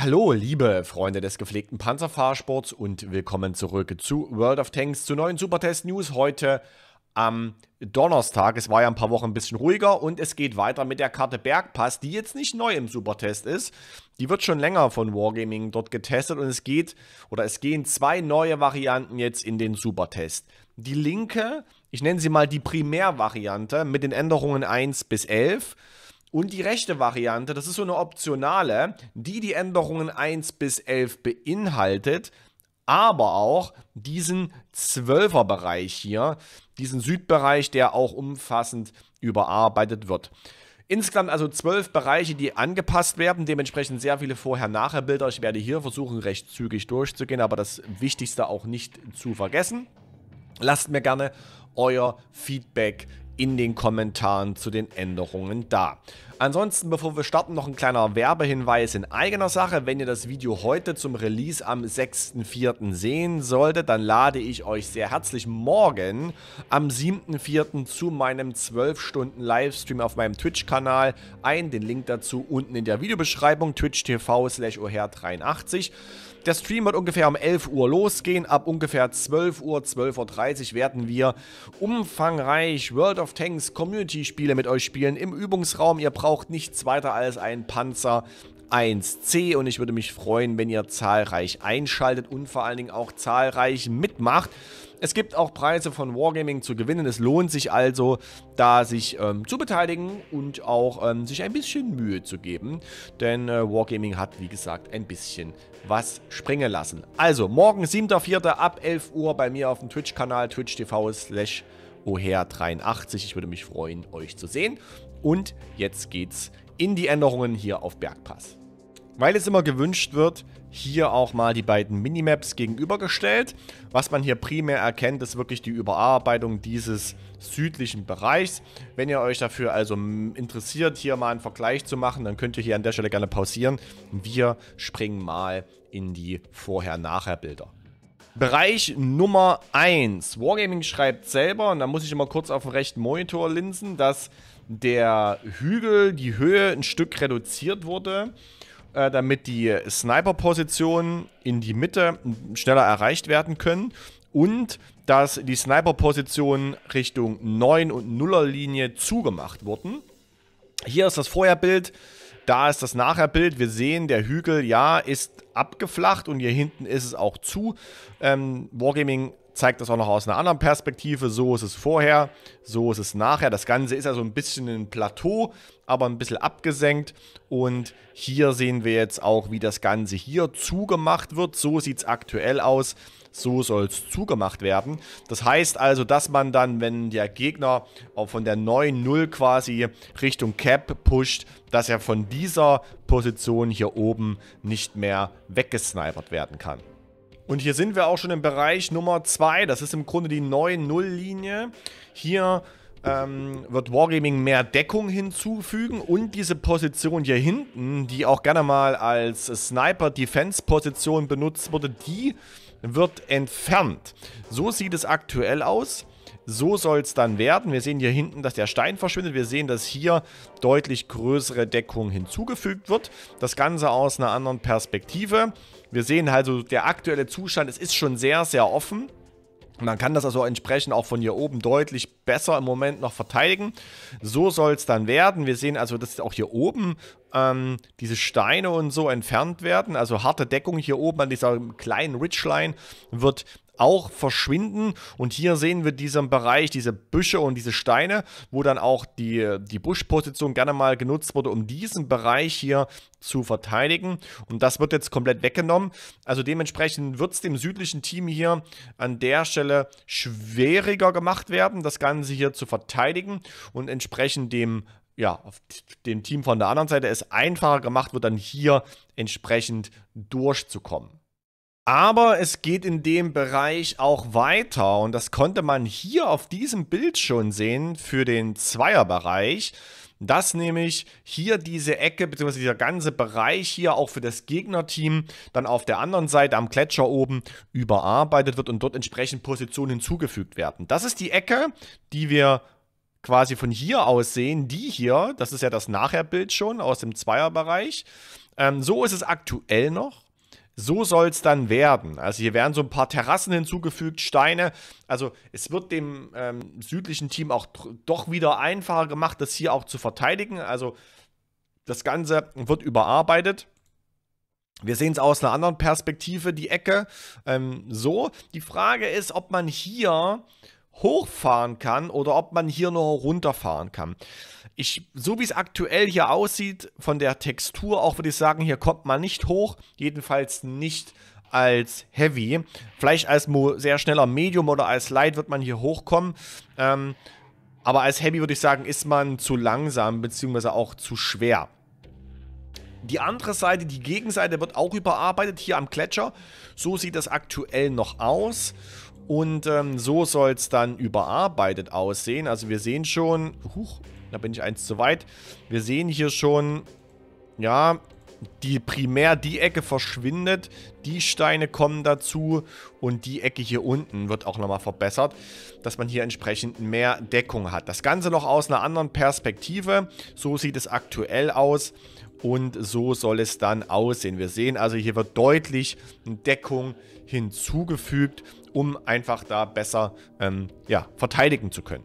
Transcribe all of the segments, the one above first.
Hallo, liebe Freunde des gepflegten Panzerfahrsports und willkommen zurück zu World of Tanks, zu neuen Supertest News heute am Donnerstag. Es war ja ein paar Wochen ein bisschen ruhiger und es geht weiter mit der Karte Bergpass, die jetzt nicht neu im Supertest ist. Die wird schon länger von Wargaming dort getestet und es geht oder es gehen zwei neue Varianten jetzt in den Supertest. Die linke, ich nenne sie mal die Primärvariante mit den Änderungen 1 bis 11 und die rechte Variante, das ist so eine optionale, die die Änderungen 1 bis 11 beinhaltet, aber auch diesen 12er Bereich hier, diesen Südbereich, der auch umfassend überarbeitet wird. Insgesamt also zwölf Bereiche, die angepasst werden, dementsprechend sehr viele Vorher-Nachher-Bilder. Ich werde hier versuchen, recht zügig durchzugehen, aber das Wichtigste auch nicht zu vergessen. Lasst mir gerne euer Feedback in den Kommentaren zu den Änderungen da. Ansonsten, bevor wir starten, noch ein kleiner Werbehinweis in eigener Sache. Wenn ihr das Video heute zum Release am 6.4. sehen solltet, dann lade ich euch sehr herzlich morgen am 7.4. zu meinem 12-Stunden-Livestream auf meinem Twitch-Kanal ein. Den Link dazu unten in der Videobeschreibung, twitch.tv slash 83 der Stream wird ungefähr um 11 Uhr losgehen. Ab ungefähr 12 Uhr, 12.30 Uhr werden wir umfangreich World of Tanks Community-Spiele mit euch spielen im Übungsraum. Ihr braucht nichts weiter als einen Panzer, 1C und ich würde mich freuen, wenn ihr zahlreich einschaltet und vor allen Dingen auch zahlreich mitmacht. Es gibt auch Preise von Wargaming zu gewinnen. Es lohnt sich also, da sich ähm, zu beteiligen und auch ähm, sich ein bisschen Mühe zu geben. Denn äh, Wargaming hat, wie gesagt, ein bisschen was springen lassen. Also, morgen 7.4. ab 11 Uhr bei mir auf dem Twitch-Kanal twitch.tv slash oher83. Ich würde mich freuen, euch zu sehen. Und jetzt geht's in die Änderungen hier auf Bergpass weil es immer gewünscht wird, hier auch mal die beiden Minimaps gegenübergestellt. Was man hier primär erkennt, ist wirklich die Überarbeitung dieses südlichen Bereichs. Wenn ihr euch dafür also interessiert, hier mal einen Vergleich zu machen, dann könnt ihr hier an der Stelle gerne pausieren. Wir springen mal in die Vorher-Nachher-Bilder. Bereich Nummer 1. Wargaming schreibt selber, und da muss ich immer kurz auf den rechten Monitor linsen, dass der Hügel, die Höhe ein Stück reduziert wurde äh, damit die Sniper-Positionen in die Mitte schneller erreicht werden können und dass die Sniper-Positionen Richtung 9 und 0er Linie zugemacht wurden. Hier ist das Vorherbild, da ist das Nachherbild. Wir sehen, der Hügel, ja, ist abgeflacht und hier hinten ist es auch zu. Ähm, Wargaming zeigt das auch noch aus einer anderen Perspektive. So ist es vorher, so ist es nachher. Das Ganze ist also ein bisschen ein Plateau, aber ein bisschen abgesenkt. Und hier sehen wir jetzt auch, wie das Ganze hier zugemacht wird. So sieht es aktuell aus. So soll es zugemacht werden. Das heißt also, dass man dann, wenn der Gegner von der 9-0 quasi Richtung Cap pusht, dass er von dieser Position hier oben nicht mehr weggesnipert werden kann. Und hier sind wir auch schon im Bereich Nummer 2. Das ist im Grunde die 9-0-Linie. Hier ähm, wird Wargaming mehr Deckung hinzufügen und diese Position hier hinten, die auch gerne mal als Sniper-Defense-Position benutzt wurde, die wird entfernt. So sieht es aktuell aus. So soll es dann werden. Wir sehen hier hinten, dass der Stein verschwindet. Wir sehen, dass hier deutlich größere Deckung hinzugefügt wird. Das Ganze aus einer anderen Perspektive. Wir sehen also, der aktuelle Zustand, es ist schon sehr, sehr offen. Man kann das also entsprechend auch von hier oben deutlich besser im Moment noch verteidigen. So soll es dann werden. Wir sehen also, dass auch hier oben ähm, diese Steine und so entfernt werden. Also harte Deckung hier oben an dieser kleinen Ridgeline wird auch verschwinden. Und hier sehen wir diesen Bereich, diese Büsche und diese Steine, wo dann auch die, die Buschposition gerne mal genutzt wurde, um diesen Bereich hier zu verteidigen. Und das wird jetzt komplett weggenommen. Also dementsprechend wird es dem südlichen Team hier an der Stelle schwieriger gemacht werden, das Ganze hier zu verteidigen und entsprechend dem ja, dem Team von der anderen Seite es einfacher gemacht wird, dann hier entsprechend durchzukommen. Aber es geht in dem Bereich auch weiter und das konnte man hier auf diesem Bild schon sehen für den Zweierbereich, dass nämlich hier diese Ecke bzw. dieser ganze Bereich hier auch für das Gegnerteam dann auf der anderen Seite am Gletscher oben überarbeitet wird und dort entsprechend Positionen hinzugefügt werden. Das ist die Ecke, die wir quasi von hier aus sehen, die hier, das ist ja das Nachherbild schon aus dem Zweierbereich. Ähm, so ist es aktuell noch. So soll es dann werden. Also hier werden so ein paar Terrassen hinzugefügt, Steine. Also es wird dem ähm, südlichen Team auch doch wieder einfacher gemacht, das hier auch zu verteidigen. Also das Ganze wird überarbeitet. Wir sehen es aus einer anderen Perspektive, die Ecke. Ähm, so, die Frage ist, ob man hier hochfahren kann oder ob man hier noch runterfahren kann. Ich, so wie es aktuell hier aussieht, von der Textur auch würde ich sagen, hier kommt man nicht hoch, jedenfalls nicht als Heavy. Vielleicht als sehr schneller Medium oder als Light wird man hier hochkommen. Ähm, aber als Heavy würde ich sagen, ist man zu langsam beziehungsweise auch zu schwer. Die andere Seite, die Gegenseite, wird auch überarbeitet hier am Gletscher. So sieht das aktuell noch aus. Und ähm, so soll es dann überarbeitet aussehen. Also wir sehen schon, huch, da bin ich eins zu weit. Wir sehen hier schon, ja, die primär die Ecke verschwindet, die Steine kommen dazu und die Ecke hier unten wird auch nochmal verbessert, dass man hier entsprechend mehr Deckung hat. Das Ganze noch aus einer anderen Perspektive, so sieht es aktuell aus und so soll es dann aussehen. Wir sehen also, hier wird deutlich Deckung hinzugefügt um einfach da besser ähm, ja, verteidigen zu können.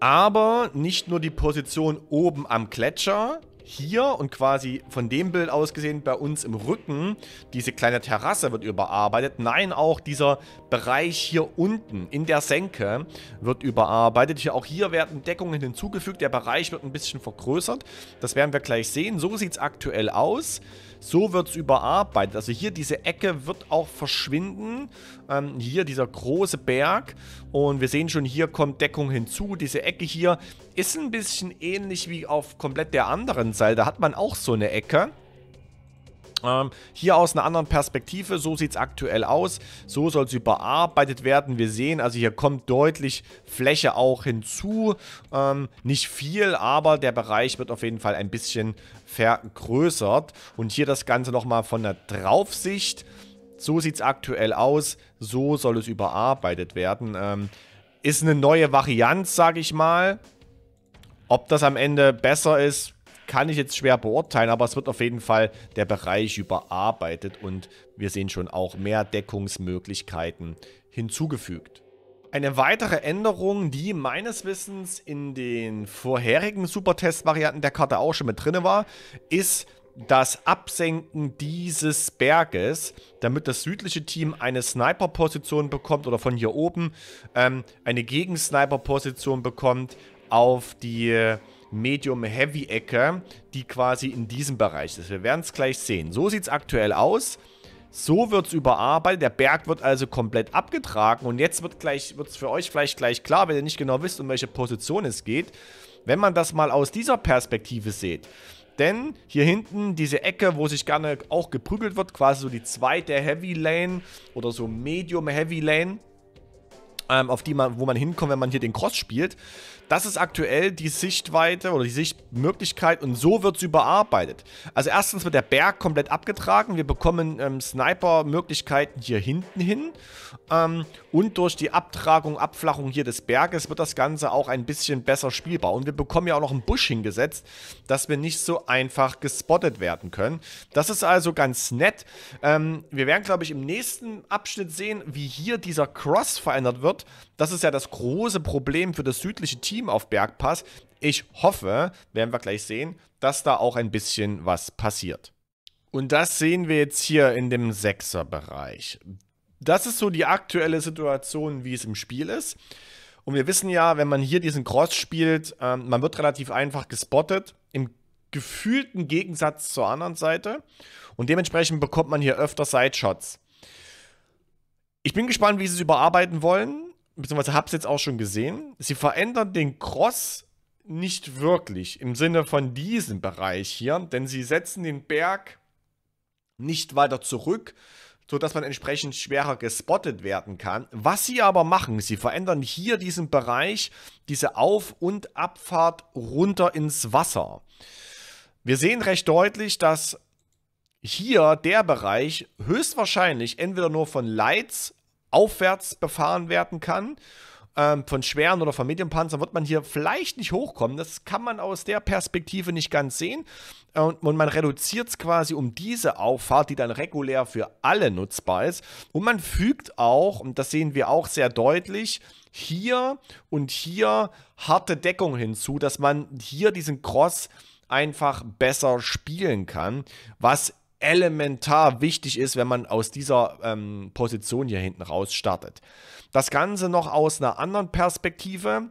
Aber nicht nur die Position oben am Gletscher, hier und quasi von dem Bild aus gesehen bei uns im Rücken, diese kleine Terrasse wird überarbeitet. Nein, auch dieser Bereich hier unten in der Senke wird überarbeitet. auch hier werden Deckungen hinzugefügt. Der Bereich wird ein bisschen vergrößert. Das werden wir gleich sehen. So sieht es aktuell aus. So wird es überarbeitet. Also hier diese Ecke wird auch verschwinden. Ähm, hier dieser große Berg. Und wir sehen schon, hier kommt Deckung hinzu. Diese Ecke hier ist ein bisschen ähnlich wie auf komplett der anderen Seite. Da hat man auch so eine Ecke. Ähm, hier aus einer anderen Perspektive, so sieht es aktuell aus. So soll es überarbeitet werden. Wir sehen, also hier kommt deutlich Fläche auch hinzu. Ähm, nicht viel, aber der Bereich wird auf jeden Fall ein bisschen vergrößert. Und hier das Ganze nochmal von der Draufsicht. So sieht es aktuell aus. So soll es überarbeitet werden. Ähm, ist eine neue Variante, sage ich mal. Ob das am Ende besser ist, kann ich jetzt schwer beurteilen, aber es wird auf jeden Fall der Bereich überarbeitet und wir sehen schon auch mehr Deckungsmöglichkeiten hinzugefügt. Eine weitere Änderung, die meines Wissens in den vorherigen Supertest-Varianten der Karte auch schon mit drin war, ist das Absenken dieses Berges, damit das südliche Team eine Sniper-Position bekommt oder von hier oben ähm, eine Gegensniper-Position bekommt auf die Medium-Heavy-Ecke, die quasi in diesem Bereich ist. Wir werden es gleich sehen. So sieht es aktuell aus. So wird es überarbeitet. Der Berg wird also komplett abgetragen. Und jetzt wird es für euch vielleicht gleich klar, wenn ihr nicht genau wisst, um welche Position es geht, wenn man das mal aus dieser Perspektive sieht. Denn hier hinten diese Ecke, wo sich gerne auch geprügelt wird, quasi so die zweite Heavy Lane oder so Medium Heavy Lane, ähm, auf die man, wo man hinkommt, wenn man hier den Cross spielt. Das ist aktuell die Sichtweite oder die Sichtmöglichkeit und so wird es überarbeitet. Also erstens wird der Berg komplett abgetragen. Wir bekommen ähm, Sniper-Möglichkeiten hier hinten hin. Ähm, und durch die Abtragung, Abflachung hier des Berges wird das Ganze auch ein bisschen besser spielbar. Und wir bekommen ja auch noch einen Busch hingesetzt, dass wir nicht so einfach gespottet werden können. Das ist also ganz nett. Ähm, wir werden, glaube ich, im nächsten Abschnitt sehen, wie hier dieser Cross verändert wird wird. Das ist ja das große Problem für das südliche Team auf Bergpass. Ich hoffe, werden wir gleich sehen, dass da auch ein bisschen was passiert. Und das sehen wir jetzt hier in dem Sechserbereich. Das ist so die aktuelle Situation, wie es im Spiel ist. Und wir wissen ja, wenn man hier diesen Cross spielt, äh, man wird relativ einfach gespottet. Im gefühlten Gegensatz zur anderen Seite. Und dementsprechend bekommt man hier öfter Sideshots. Ich bin gespannt, wie sie es überarbeiten wollen beziehungsweise habe es jetzt auch schon gesehen, sie verändern den Cross nicht wirklich im Sinne von diesem Bereich hier, denn sie setzen den Berg nicht weiter zurück, sodass man entsprechend schwerer gespottet werden kann. Was sie aber machen, sie verändern hier diesen Bereich, diese Auf- und Abfahrt runter ins Wasser. Wir sehen recht deutlich, dass hier der Bereich höchstwahrscheinlich entweder nur von Lights aufwärts befahren werden kann ähm, von schweren oder von Medium-Panzern wird man hier vielleicht nicht hochkommen. Das kann man aus der Perspektive nicht ganz sehen. Äh, und, man reduziert es quasi um diese Auffahrt, die dann regulär für alle nutzbar ist. Und man fügt auch, und das sehen wir auch sehr deutlich, hier und hier harte Deckung hinzu, dass man hier diesen Cross einfach besser spielen kann, was elementar wichtig ist, wenn man aus dieser ähm, Position hier hinten raus startet. Das Ganze noch aus einer anderen Perspektive.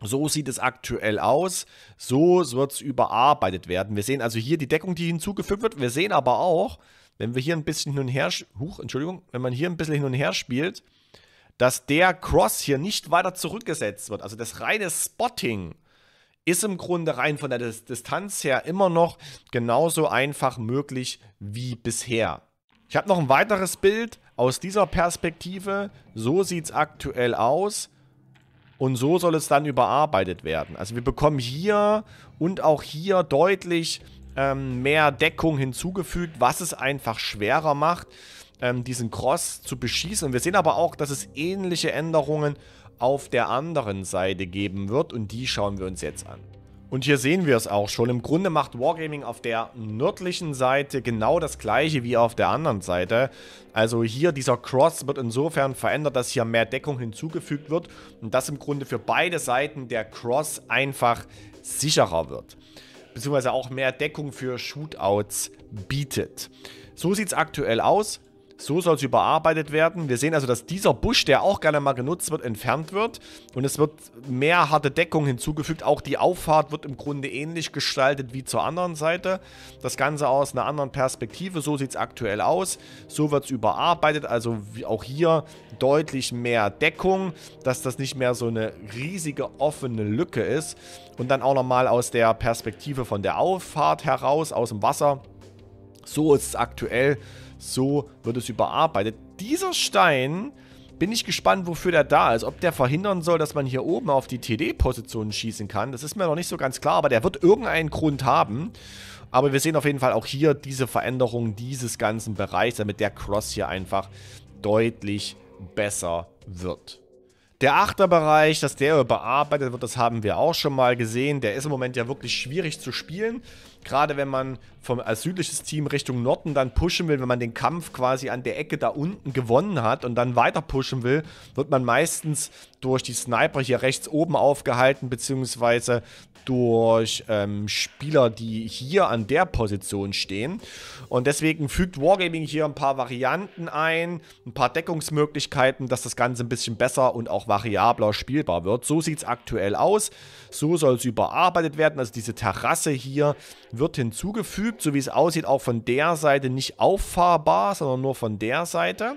So sieht es aktuell aus. So wird es überarbeitet werden. Wir sehen also hier die Deckung, die hinzugefügt wird. Wir sehen aber auch, wenn wir hier ein bisschen hin und her, huch, Entschuldigung, wenn man hier ein bisschen hin und her spielt, dass der Cross hier nicht weiter zurückgesetzt wird. Also das reine Spotting ist im Grunde rein von der Distanz her immer noch genauso einfach möglich wie bisher. Ich habe noch ein weiteres Bild aus dieser Perspektive. So sieht es aktuell aus. Und so soll es dann überarbeitet werden. Also wir bekommen hier und auch hier deutlich ähm, mehr Deckung hinzugefügt, was es einfach schwerer macht, ähm, diesen Cross zu beschießen. Und wir sehen aber auch, dass es ähnliche Änderungen auf der anderen Seite geben wird und die schauen wir uns jetzt an. Und hier sehen wir es auch schon. Im Grunde macht Wargaming auf der nördlichen Seite genau das gleiche wie auf der anderen Seite. Also hier dieser Cross wird insofern verändert, dass hier mehr Deckung hinzugefügt wird und dass im Grunde für beide Seiten der Cross einfach sicherer wird. Beziehungsweise auch mehr Deckung für Shootouts bietet. So sieht es aktuell aus. So soll es überarbeitet werden. Wir sehen also, dass dieser Busch, der auch gerne mal genutzt wird, entfernt wird. Und es wird mehr harte Deckung hinzugefügt. Auch die Auffahrt wird im Grunde ähnlich gestaltet wie zur anderen Seite. Das Ganze aus einer anderen Perspektive. So sieht es aktuell aus. So wird es überarbeitet. Also auch hier deutlich mehr Deckung, dass das nicht mehr so eine riesige offene Lücke ist. Und dann auch nochmal aus der Perspektive von der Auffahrt heraus, aus dem Wasser. So ist es aktuell. So wird es überarbeitet. Dieser Stein bin ich gespannt, wofür der da ist. Ob der verhindern soll, dass man hier oben auf die td position schießen kann. Das ist mir noch nicht so ganz klar, aber der wird irgendeinen Grund haben. Aber wir sehen auf jeden Fall auch hier diese Veränderung dieses ganzen Bereichs, damit der Cross hier einfach deutlich besser wird. Der Achterbereich, dass der überarbeitet wird, das haben wir auch schon mal gesehen. Der ist im Moment ja wirklich schwierig zu spielen. Gerade wenn man vom als südliches Team Richtung Norden dann pushen will, wenn man den Kampf quasi an der Ecke da unten gewonnen hat und dann weiter pushen will, wird man meistens durch die Sniper hier rechts oben aufgehalten, beziehungsweise durch ähm, Spieler, die hier an der Position stehen. Und deswegen fügt Wargaming hier ein paar Varianten ein, ein paar Deckungsmöglichkeiten, dass das Ganze ein bisschen besser und auch variabler spielbar wird. So sieht es aktuell aus. So soll es überarbeitet werden. Also diese Terrasse hier wird hinzugefügt. Stück, so wie es aussieht, auch von der Seite nicht auffahrbar, sondern nur von der Seite.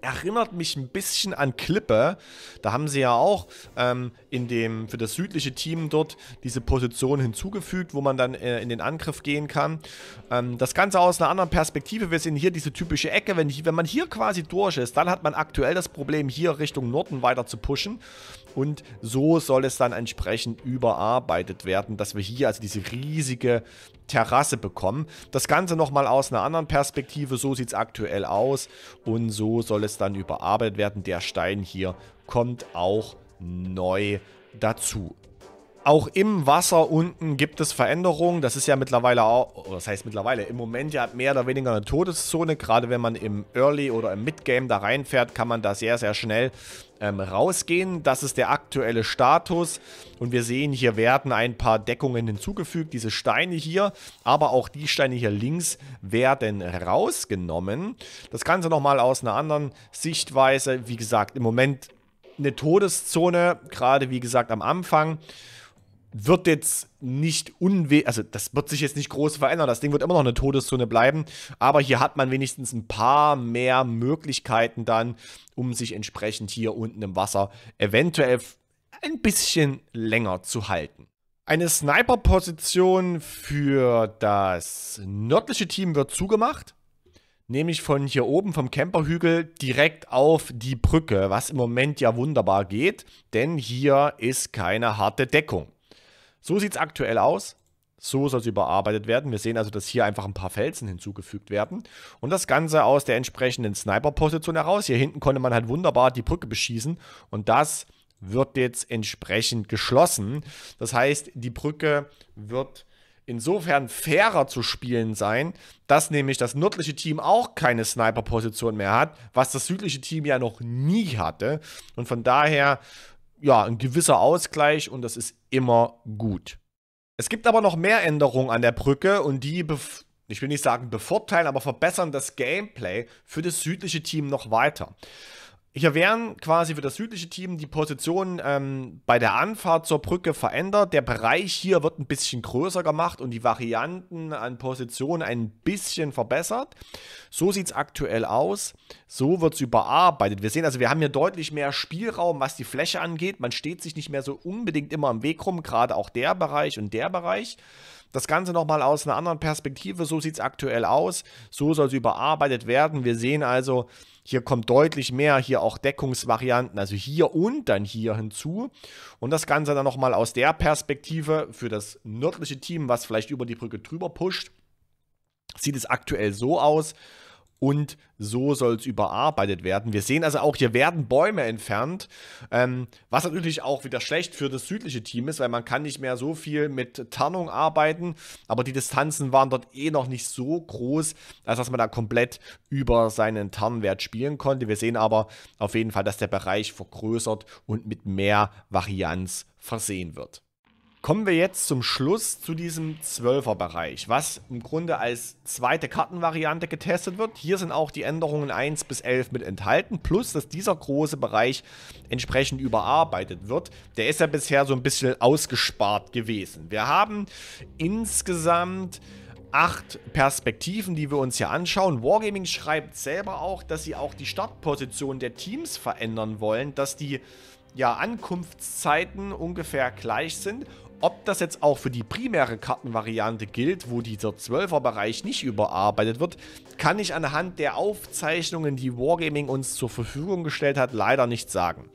Erinnert mich ein bisschen an Klippe. Da haben sie ja auch ähm, in dem, für das südliche Team dort diese Position hinzugefügt, wo man dann äh, in den Angriff gehen kann. Ähm, das Ganze aus einer anderen Perspektive. Wir sehen hier diese typische Ecke. Wenn, wenn man hier quasi durch ist, dann hat man aktuell das Problem, hier Richtung Norden weiter zu pushen. Und so soll es dann entsprechend überarbeitet werden, dass wir hier also diese riesige Terrasse bekommen. Das Ganze nochmal aus einer anderen Perspektive, so sieht es aktuell aus und so soll es dann überarbeitet werden. Der Stein hier kommt auch neu dazu. Auch im Wasser unten gibt es Veränderungen. Das ist ja mittlerweile auch, das heißt mittlerweile, im Moment ja mehr oder weniger eine Todeszone. Gerade wenn man im Early oder im Midgame da reinfährt, kann man da sehr, sehr schnell ähm, rausgehen. Das ist der aktuelle Status. Und wir sehen, hier werden ein paar Deckungen hinzugefügt. Diese Steine hier, aber auch die Steine hier links werden rausgenommen. Das Ganze nochmal aus einer anderen Sichtweise. Wie gesagt, im Moment eine Todeszone, gerade wie gesagt am Anfang wird jetzt nicht unwe also das wird sich jetzt nicht groß verändern. Das Ding wird immer noch eine Todeszone bleiben, aber hier hat man wenigstens ein paar mehr Möglichkeiten dann, um sich entsprechend hier unten im Wasser eventuell ein bisschen länger zu halten. Eine Sniper-Position für das nördliche Team wird zugemacht nämlich von hier oben vom Camperhügel direkt auf die Brücke, was im Moment ja wunderbar geht, denn hier ist keine harte Deckung. So sieht es aktuell aus. So soll es überarbeitet werden. Wir sehen also, dass hier einfach ein paar Felsen hinzugefügt werden. Und das Ganze aus der entsprechenden Sniper-Position heraus. Hier hinten konnte man halt wunderbar die Brücke beschießen. Und das wird jetzt entsprechend geschlossen. Das heißt, die Brücke wird insofern fairer zu spielen sein, dass nämlich das nördliche Team auch keine Sniper-Position mehr hat, was das südliche Team ja noch nie hatte. Und von daher ja, ein gewisser Ausgleich und das ist immer gut. Es gibt aber noch mehr Änderungen an der Brücke und die, ich will nicht sagen bevorteilen, aber verbessern das Gameplay für das südliche Team noch weiter. Hier werden quasi für das südliche Team die Positionen ähm, bei der Anfahrt zur Brücke verändert. Der Bereich hier wird ein bisschen größer gemacht und die Varianten an Positionen ein bisschen verbessert. So sieht es aktuell aus. So wird es überarbeitet. Wir sehen also, wir haben hier deutlich mehr Spielraum, was die Fläche angeht. Man steht sich nicht mehr so unbedingt immer im Weg rum, gerade auch der Bereich und der Bereich. Das Ganze nochmal aus einer anderen Perspektive. So sieht es aktuell aus. So soll es überarbeitet werden. Wir sehen also, hier kommt deutlich mehr, hier auch Deckungsvarianten, also hier und dann hier hinzu. Und das Ganze dann nochmal aus der Perspektive für das nördliche Team, was vielleicht über die Brücke drüber pusht, sieht es aktuell so aus und so soll es überarbeitet werden. Wir sehen also auch, hier werden Bäume entfernt, ähm, was natürlich auch wieder schlecht für das südliche Team ist, weil man kann nicht mehr so viel mit Tarnung arbeiten, aber die Distanzen waren dort eh noch nicht so groß, als dass man da komplett über seinen Tarnwert spielen konnte. Wir sehen aber auf jeden Fall, dass der Bereich vergrößert und mit mehr Varianz versehen wird. Kommen wir jetzt zum Schluss zu diesem 12er Bereich, was im Grunde als zweite Kartenvariante getestet wird. Hier sind auch die Änderungen 1 bis 11 mit enthalten, plus dass dieser große Bereich entsprechend überarbeitet wird. Der ist ja bisher so ein bisschen ausgespart gewesen. Wir haben insgesamt acht Perspektiven, die wir uns hier anschauen. Wargaming schreibt selber auch, dass sie auch die Startposition der Teams verändern wollen, dass die ja, Ankunftszeiten ungefähr gleich sind ob das jetzt auch für die primäre Kartenvariante gilt, wo dieser 12er-Bereich nicht überarbeitet wird, kann ich anhand der Aufzeichnungen, die Wargaming uns zur Verfügung gestellt hat, leider nicht sagen.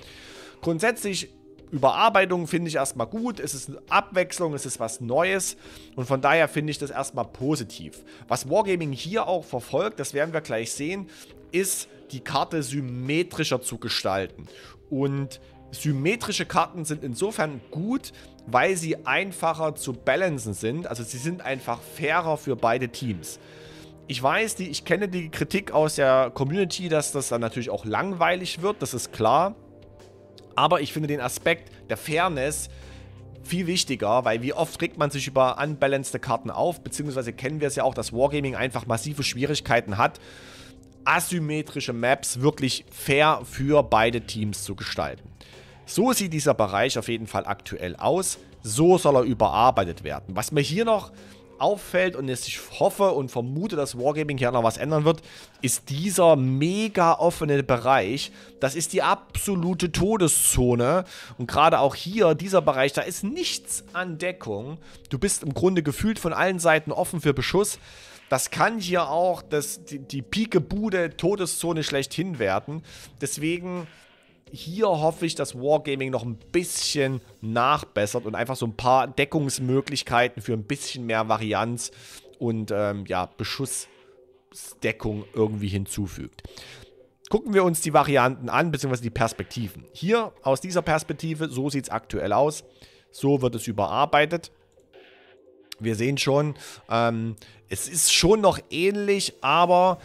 Grundsätzlich Überarbeitung finde ich erstmal gut, es ist eine Abwechslung, es ist was Neues und von daher finde ich das erstmal positiv. Was Wargaming hier auch verfolgt, das werden wir gleich sehen, ist die Karte symmetrischer zu gestalten. Und symmetrische Karten sind insofern gut, weil sie einfacher zu balancen sind. Also sie sind einfach fairer für beide Teams. Ich weiß, die, ich kenne die Kritik aus der Community, dass das dann natürlich auch langweilig wird, das ist klar. Aber ich finde den Aspekt der Fairness viel wichtiger, weil wie oft regt man sich über unbalanced Karten auf, beziehungsweise kennen wir es ja auch, dass Wargaming einfach massive Schwierigkeiten hat, asymmetrische Maps wirklich fair für beide Teams zu gestalten. So sieht dieser Bereich auf jeden Fall aktuell aus. So soll er überarbeitet werden. Was mir hier noch auffällt und ich hoffe und vermute, dass Wargaming hier noch was ändern wird, ist dieser mega offene Bereich. Das ist die absolute Todeszone. Und gerade auch hier, dieser Bereich, da ist nichts an Deckung. Du bist im Grunde gefühlt von allen Seiten offen für Beschuss. Das kann hier auch das, die, die Pike-Bude Todeszone schlechthin werden. Deswegen hier hoffe ich, dass Wargaming noch ein bisschen nachbessert und einfach so ein paar Deckungsmöglichkeiten für ein bisschen mehr Varianz und ähm, ja, Beschussdeckung irgendwie hinzufügt. Gucken wir uns die Varianten an, beziehungsweise die Perspektiven. Hier aus dieser Perspektive, so sieht es aktuell aus. So wird es überarbeitet. Wir sehen schon, ähm, es ist schon noch ähnlich, aber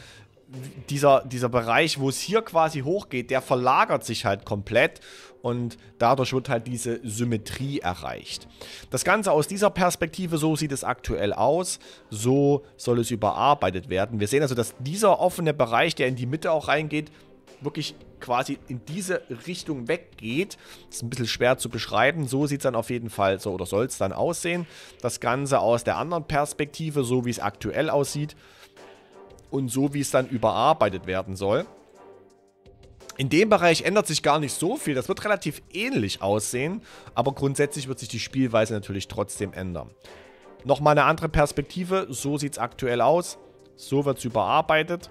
dieser, dieser Bereich, wo es hier quasi hochgeht, der verlagert sich halt komplett und dadurch wird halt diese Symmetrie erreicht. Das Ganze aus dieser Perspektive, so sieht es aktuell aus, so soll es überarbeitet werden. Wir sehen also, dass dieser offene Bereich, der in die Mitte auch reingeht, wirklich quasi in diese Richtung weggeht. Ist ein bisschen schwer zu beschreiben. So sieht es dann auf jeden Fall so oder soll es dann aussehen. Das Ganze aus der anderen Perspektive, so wie es aktuell aussieht und so, wie es dann überarbeitet werden soll. In dem Bereich ändert sich gar nicht so viel. Das wird relativ ähnlich aussehen, aber grundsätzlich wird sich die Spielweise natürlich trotzdem ändern. Nochmal eine andere Perspektive. So sieht es aktuell aus. So wird es überarbeitet.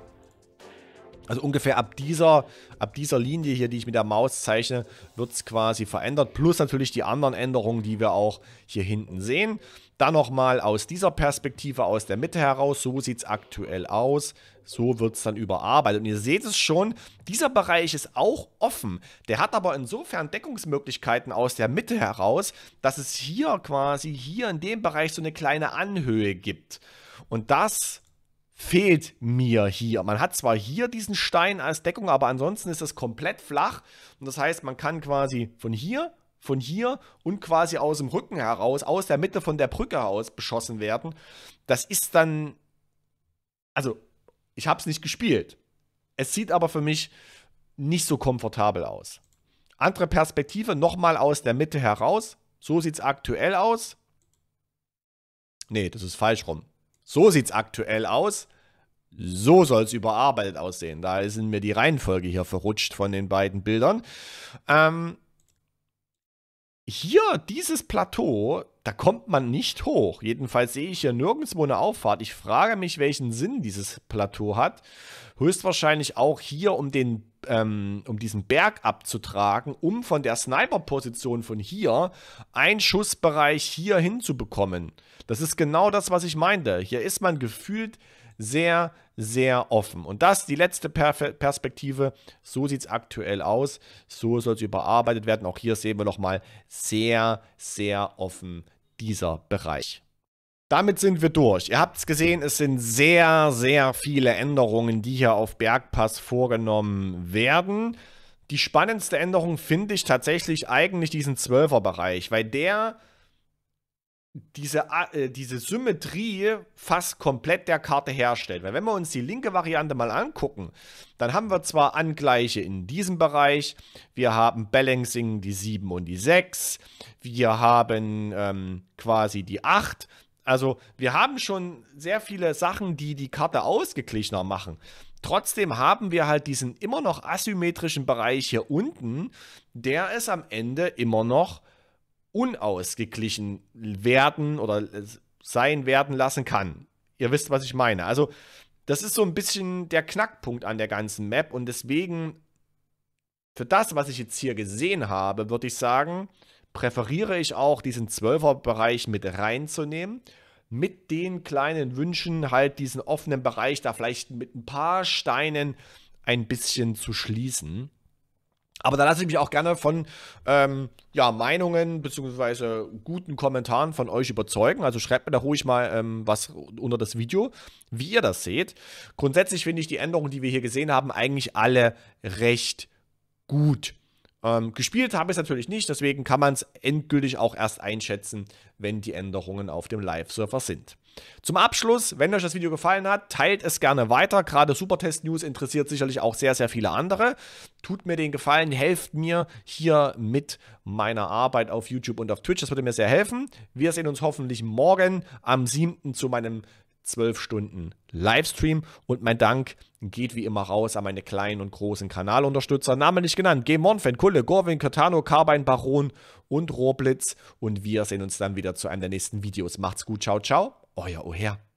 Also ungefähr ab dieser, ab dieser Linie hier, die ich mit der Maus zeichne, wird es quasi verändert. Plus natürlich die anderen Änderungen, die wir auch hier hinten sehen. Dann nochmal aus dieser Perspektive, aus der Mitte heraus. So sieht es aktuell aus. So wird es dann überarbeitet. Und ihr seht es schon, dieser Bereich ist auch offen. Der hat aber insofern Deckungsmöglichkeiten aus der Mitte heraus, dass es hier quasi, hier in dem Bereich so eine kleine Anhöhe gibt. Und das fehlt mir hier. Man hat zwar hier diesen Stein als Deckung, aber ansonsten ist das komplett flach. Und das heißt, man kann quasi von hier, von hier und quasi aus dem Rücken heraus, aus der Mitte von der Brücke heraus beschossen werden. Das ist dann. Also, ich habe es nicht gespielt. Es sieht aber für mich nicht so komfortabel aus. Andere Perspektive, nochmal aus der Mitte heraus. So sieht es aktuell aus. Nee, das ist falsch rum. So sieht es aktuell aus. So soll es überarbeitet aussehen. Da ist mir die Reihenfolge hier verrutscht von den beiden Bildern. Ähm, hier, dieses Plateau, da kommt man nicht hoch. Jedenfalls sehe ich hier nirgendwo eine Auffahrt. Ich frage mich, welchen Sinn dieses Plateau hat. Höchstwahrscheinlich auch hier, um den ähm, um diesen Berg abzutragen, um von der Sniper-Position von hier einen Schussbereich hier hinzubekommen. Das ist genau das, was ich meinte. Hier ist man gefühlt sehr, sehr offen. Und das ist die letzte Perspektive. So sieht es aktuell aus. So soll es überarbeitet werden. Auch hier sehen wir nochmal sehr, sehr offen dieser Bereich. Damit sind wir durch. Ihr habt es gesehen, es sind sehr, sehr viele Änderungen, die hier auf Bergpass vorgenommen werden. Die spannendste Änderung finde ich tatsächlich eigentlich diesen 12er-Bereich, weil der diese, äh, diese Symmetrie fast komplett der Karte herstellt. Weil wenn wir uns die linke Variante mal angucken, dann haben wir zwar Angleiche in diesem Bereich, wir haben Balancing die 7 und die 6, wir haben ähm, quasi die 8, also wir haben schon sehr viele Sachen, die die Karte ausgeglichener machen. Trotzdem haben wir halt diesen immer noch asymmetrischen Bereich hier unten, der es am Ende immer noch unausgeglichen werden oder sein werden lassen kann. Ihr wisst, was ich meine. Also das ist so ein bisschen der Knackpunkt an der ganzen Map und deswegen für das, was ich jetzt hier gesehen habe, würde ich sagen, präferiere ich auch, diesen 12er-Bereich mit reinzunehmen. Mit den kleinen Wünschen halt diesen offenen Bereich da vielleicht mit ein paar Steinen ein bisschen zu schließen. Aber da lasse ich mich auch gerne von ähm, ja, Meinungen bzw. guten Kommentaren von euch überzeugen. Also schreibt mir da ruhig mal ähm, was unter das Video, wie ihr das seht. Grundsätzlich finde ich die Änderungen, die wir hier gesehen haben, eigentlich alle recht gut. Ähm, gespielt habe ich es natürlich nicht, deswegen kann man es endgültig auch erst einschätzen, wenn die Änderungen auf dem Live-Server sind. Zum Abschluss, wenn euch das Video gefallen hat, teilt es gerne weiter. Gerade Supertest News interessiert sicherlich auch sehr, sehr viele andere. Tut mir den Gefallen, helft mir hier mit meiner Arbeit auf YouTube und auf Twitch. Das würde mir sehr helfen. Wir sehen uns hoffentlich morgen am 7. zu meinem zwölf Stunden Livestream. Und mein Dank geht wie immer raus an meine kleinen und großen Kanalunterstützer. Name nicht genannt. Gemon, Fan, Kulle, Gorwin, Katano, Carbine, Baron und Rohrblitz. Und wir sehen uns dann wieder zu einem der nächsten Videos. Macht's gut. Ciao, ciao. Euer O'Hare.